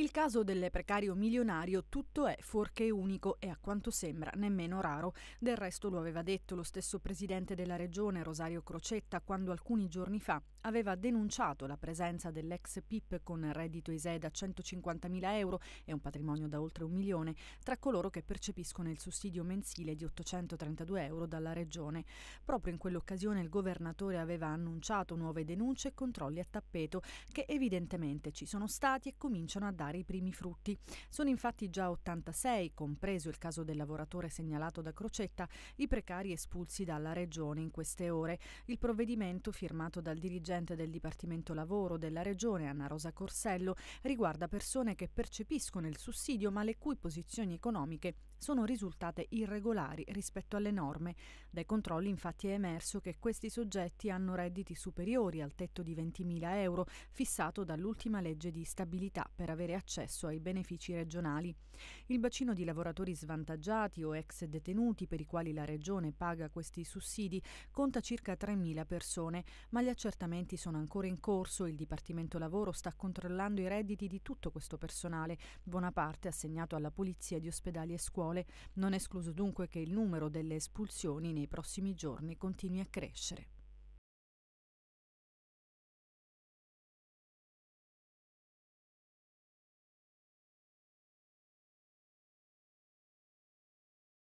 Il caso del precario milionario tutto è fuorché unico e a quanto sembra nemmeno raro. Del resto lo aveva detto lo stesso presidente della regione Rosario Crocetta quando alcuni giorni fa aveva denunciato la presenza dell'ex PIP con reddito ISE da 150.000 euro e un patrimonio da oltre un milione tra coloro che percepiscono il sussidio mensile di 832 euro dalla regione. Proprio in quell'occasione il governatore aveva annunciato nuove denunce e controlli a tappeto che evidentemente ci sono stati e cominciano a dare dare i primi frutti. Sono infatti già 86, compreso il caso del lavoratore segnalato da Crocetta, i precari espulsi dalla Regione in queste ore. Il provvedimento, firmato dal dirigente del Dipartimento Lavoro della Regione, Anna Rosa Corsello, riguarda persone che percepiscono il sussidio ma le cui posizioni economiche sono risultate irregolari rispetto alle norme. Dai controlli infatti è emerso che questi soggetti hanno redditi superiori al tetto di 20.000 euro fissato dall'ultima legge di stabilità per avere accesso ai benefici regionali. Il bacino di lavoratori svantaggiati o ex detenuti per i quali la Regione paga questi sussidi conta circa 3.000 persone, ma gli accertamenti sono ancora in corso e il Dipartimento Lavoro sta controllando i redditi di tutto questo personale, buona parte assegnato alla Polizia di ospedali e scuole. Non è escluso dunque che il numero delle espulsioni nei prossimi giorni continui a crescere.